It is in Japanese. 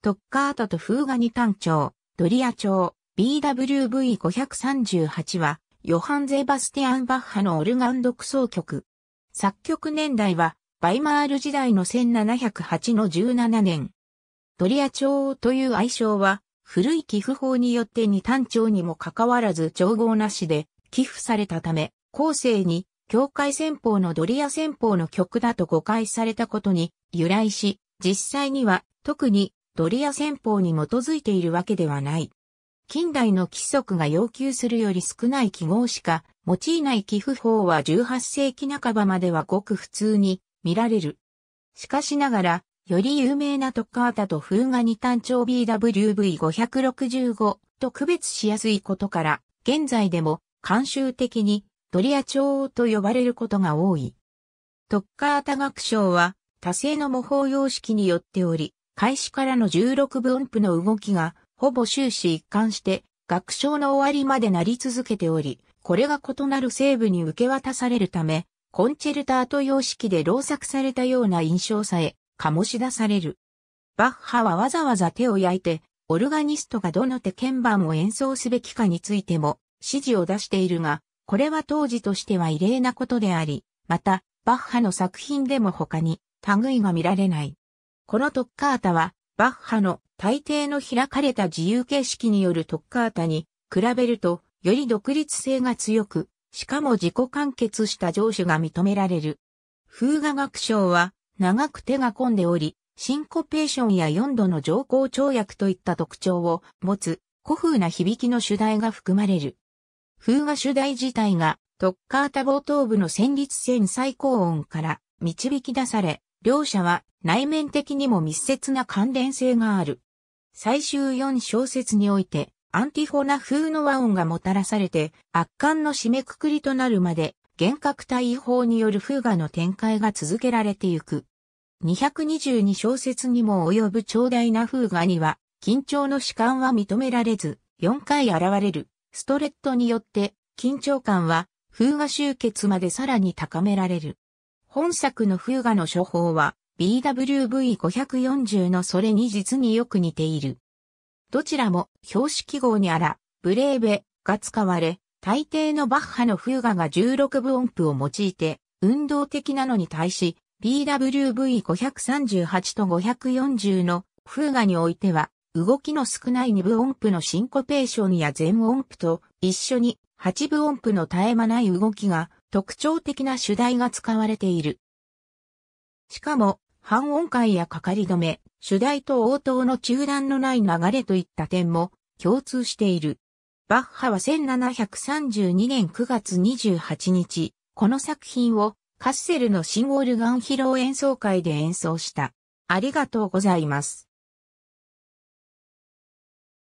トッカータとフーガニタ調、ドリア調、BWV538 は、ヨハン・ゼバスティアン・バッハのオルガン独奏曲。作曲年代は、バイマール時代の1708の17年。ドリア調という愛称は、古い寄付法によって二単調にもかかわらず調合なしで寄付されたため、後世に教会戦法のドリア戦法の曲だと誤解されたことに由来し、実際には特にドリア戦法に基づいているわけではない。近代の規則が要求するより少ない記号しか用いない寄付法は18世紀半ばまではごく普通に見られる。しかしながら、より有名なトッカータと風ガ二単調 BWV565 と区別しやすいことから、現在でも慣習的にドリア調と呼ばれることが多い。トッカータ学賞は多性の模倣様式によっており、開始からの16分音符の動きが、ほぼ終始一貫して、楽章の終わりまでなり続けており、これが異なる西部に受け渡されるため、コンチェルタート様式で老作されたような印象さえ、醸し出される。バッハはわざわざ手を焼いて、オルガニストがどの手鍵盤を演奏すべきかについても指示を出しているが、これは当時としては異例なことであり、また、バッハの作品でも他に類が見られない。このトッカータは、バッハの大抵の開かれた自由形式によるトッカータに比べると、より独立性が強く、しかも自己完結した上手が認められる。風画学賞は、長く手が込んでおり、シンコペーションや4度の上行跳躍といった特徴を持つ古風な響きの主題が含まれる。風画主題自体がトッカータ冒頭部の旋律線最高音から導き出され、両者は内面的にも密接な関連性がある。最終4小節において、アンティフォナ風の和音がもたらされて、圧巻の締めくくりとなるまで、幻覚対位法による風画の展開が続けられてゆく。222小節にも及ぶ長大な風画には、緊張の主観は認められず、4回現れる、ストレットによって、緊張感は、風画集結までさらに高められる。本作のフーガの処方は BWV540 のそれに実によく似ている。どちらも標識号にあら、ブレーベが使われ、大抵のバッハのフーガが16分音符を用いて、運動的なのに対し、BWV538 と540のフーガにおいては、動きの少ない二分音符のシンコペーションや全音符と一緒に八分音符の絶え間ない動きが特徴的な主題が使われている。しかも、半音階やかかり止め、主題と応答の中断のない流れといった点も共通している。バッハは1732年9月28日、この作品をカッセルのシンオルガン披露演奏会で演奏した。ありがとうございます。